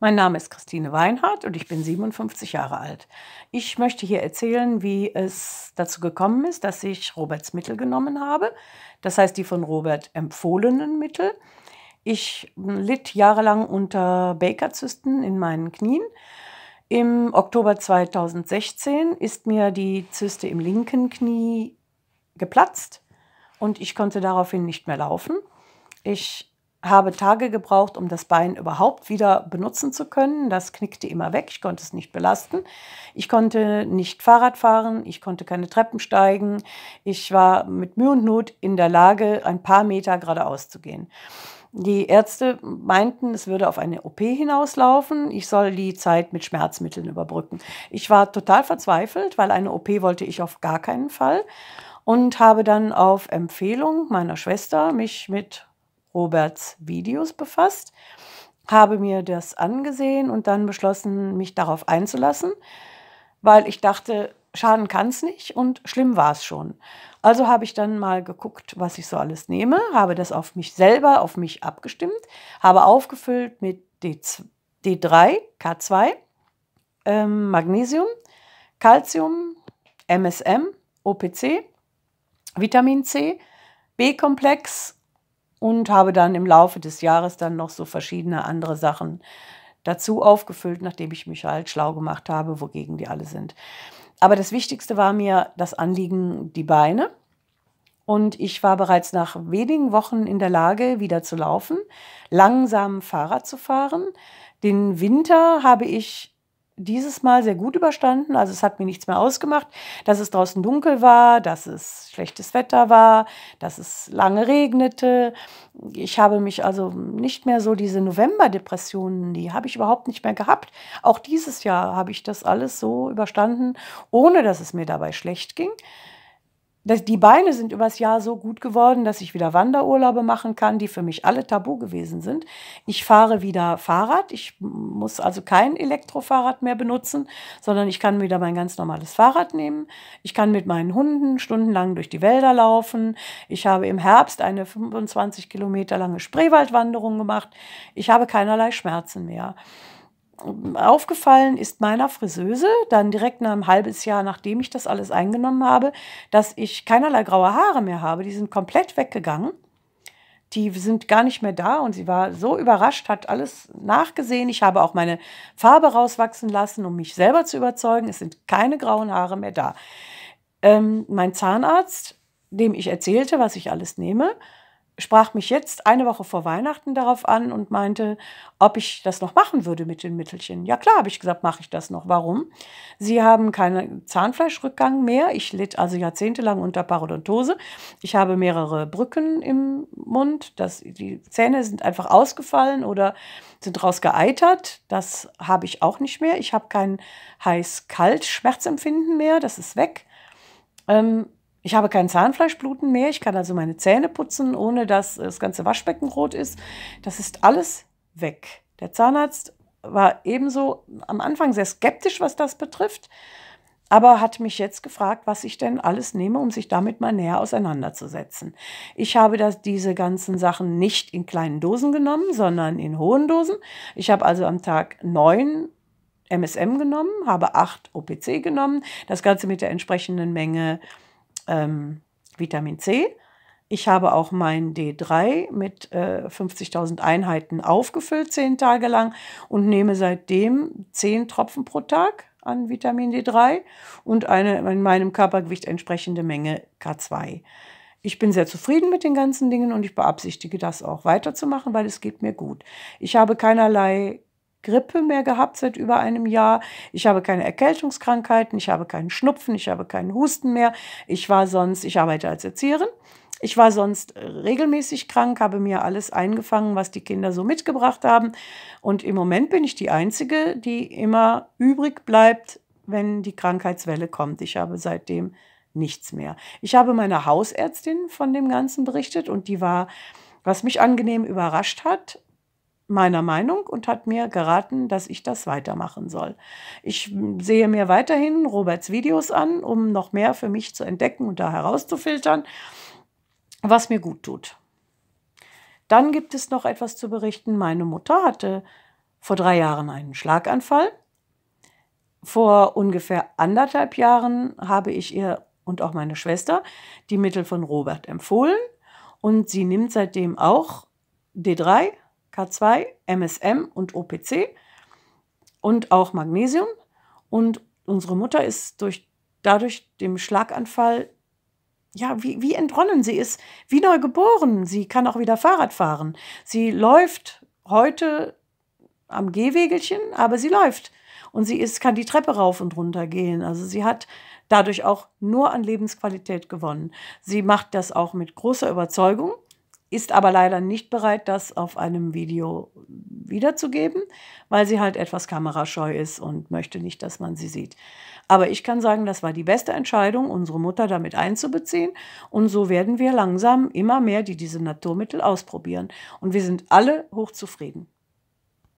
Mein Name ist Christine Weinhardt und ich bin 57 Jahre alt. Ich möchte hier erzählen, wie es dazu gekommen ist, dass ich Roberts Mittel genommen habe, das heißt die von Robert empfohlenen Mittel. Ich litt jahrelang unter Bakerzysten in meinen Knien. Im Oktober 2016 ist mir die Zyste im linken Knie geplatzt und ich konnte daraufhin nicht mehr laufen. Ich habe Tage gebraucht, um das Bein überhaupt wieder benutzen zu können. Das knickte immer weg, ich konnte es nicht belasten. Ich konnte nicht Fahrrad fahren, ich konnte keine Treppen steigen. Ich war mit Mühe und Not in der Lage, ein paar Meter geradeaus zu gehen. Die Ärzte meinten, es würde auf eine OP hinauslaufen. Ich soll die Zeit mit Schmerzmitteln überbrücken. Ich war total verzweifelt, weil eine OP wollte ich auf gar keinen Fall und habe dann auf Empfehlung meiner Schwester mich mit Roberts Videos befasst, habe mir das angesehen und dann beschlossen, mich darauf einzulassen, weil ich dachte, schaden kann es nicht und schlimm war es schon. Also habe ich dann mal geguckt, was ich so alles nehme, habe das auf mich selber, auf mich abgestimmt, habe aufgefüllt mit D3, K2, ähm, Magnesium, Calcium, MSM, OPC, Vitamin C, B-Komplex und habe dann im Laufe des Jahres dann noch so verschiedene andere Sachen dazu aufgefüllt, nachdem ich mich halt schlau gemacht habe, wogegen die alle sind. Aber das Wichtigste war mir das Anliegen, die Beine. Und ich war bereits nach wenigen Wochen in der Lage, wieder zu laufen, langsam Fahrrad zu fahren. Den Winter habe ich dieses Mal sehr gut überstanden. Also es hat mir nichts mehr ausgemacht, dass es draußen dunkel war, dass es schlechtes Wetter war, dass es lange regnete. Ich habe mich also nicht mehr so diese November-Depressionen, die habe ich überhaupt nicht mehr gehabt. Auch dieses Jahr habe ich das alles so überstanden, ohne dass es mir dabei schlecht ging das, die Beine sind übers Jahr so gut geworden, dass ich wieder Wanderurlaube machen kann, die für mich alle tabu gewesen sind. Ich fahre wieder Fahrrad. Ich muss also kein Elektrofahrrad mehr benutzen, sondern ich kann wieder mein ganz normales Fahrrad nehmen. Ich kann mit meinen Hunden stundenlang durch die Wälder laufen. Ich habe im Herbst eine 25 Kilometer lange Spreewaldwanderung gemacht. Ich habe keinerlei Schmerzen mehr aufgefallen ist meiner Friseuse, dann direkt nach einem halben Jahr, nachdem ich das alles eingenommen habe, dass ich keinerlei graue Haare mehr habe. Die sind komplett weggegangen. Die sind gar nicht mehr da und sie war so überrascht, hat alles nachgesehen. Ich habe auch meine Farbe rauswachsen lassen, um mich selber zu überzeugen. Es sind keine grauen Haare mehr da. Ähm, mein Zahnarzt, dem ich erzählte, was ich alles nehme, sprach mich jetzt eine Woche vor Weihnachten darauf an und meinte, ob ich das noch machen würde mit den Mittelchen. Ja klar, habe ich gesagt, mache ich das noch. Warum? Sie haben keinen Zahnfleischrückgang mehr. Ich litt also jahrzehntelang unter Parodontose. Ich habe mehrere Brücken im Mund. Das, die Zähne sind einfach ausgefallen oder sind raus geeitert. Das habe ich auch nicht mehr. Ich habe kein heiß-kalt-Schmerzempfinden mehr. Das ist weg. Ähm, ich habe kein Zahnfleischbluten mehr. Ich kann also meine Zähne putzen, ohne dass das ganze Waschbecken rot ist. Das ist alles weg. Der Zahnarzt war ebenso am Anfang sehr skeptisch, was das betrifft, aber hat mich jetzt gefragt, was ich denn alles nehme, um sich damit mal näher auseinanderzusetzen. Ich habe das, diese ganzen Sachen nicht in kleinen Dosen genommen, sondern in hohen Dosen. Ich habe also am Tag neun MSM genommen, habe acht OPC genommen, das Ganze mit der entsprechenden Menge ähm, Vitamin C. Ich habe auch mein D3 mit äh, 50.000 Einheiten aufgefüllt, zehn Tage lang, und nehme seitdem zehn Tropfen pro Tag an Vitamin D3 und eine in meinem Körpergewicht entsprechende Menge K2. Ich bin sehr zufrieden mit den ganzen Dingen und ich beabsichtige das auch weiterzumachen, weil es geht mir gut. Ich habe keinerlei Grippe mehr gehabt seit über einem Jahr. Ich habe keine Erkältungskrankheiten, ich habe keinen Schnupfen, ich habe keinen Husten mehr. Ich war sonst, ich arbeite als Erzieherin. Ich war sonst äh, regelmäßig krank, habe mir alles eingefangen, was die Kinder so mitgebracht haben. Und im Moment bin ich die Einzige, die immer übrig bleibt, wenn die Krankheitswelle kommt. Ich habe seitdem nichts mehr. Ich habe meiner Hausärztin von dem Ganzen berichtet und die war, was mich angenehm überrascht hat, meiner Meinung und hat mir geraten, dass ich das weitermachen soll. Ich sehe mir weiterhin Roberts Videos an, um noch mehr für mich zu entdecken und da herauszufiltern, was mir gut tut. Dann gibt es noch etwas zu berichten. Meine Mutter hatte vor drei Jahren einen Schlaganfall. Vor ungefähr anderthalb Jahren habe ich ihr und auch meine Schwester die Mittel von Robert empfohlen und sie nimmt seitdem auch D3, K2, MSM und OPC und auch Magnesium. Und unsere Mutter ist durch, dadurch dem Schlaganfall, ja, wie, wie entronnen. Sie ist wie neu geboren. Sie kann auch wieder Fahrrad fahren. Sie läuft heute am Gehwegelchen, aber sie läuft. Und sie ist, kann die Treppe rauf und runter gehen. Also sie hat dadurch auch nur an Lebensqualität gewonnen. Sie macht das auch mit großer Überzeugung ist aber leider nicht bereit, das auf einem Video wiederzugeben, weil sie halt etwas kamerascheu ist und möchte nicht, dass man sie sieht. Aber ich kann sagen, das war die beste Entscheidung, unsere Mutter damit einzubeziehen. Und so werden wir langsam immer mehr, die diese Naturmittel ausprobieren. Und wir sind alle hochzufrieden.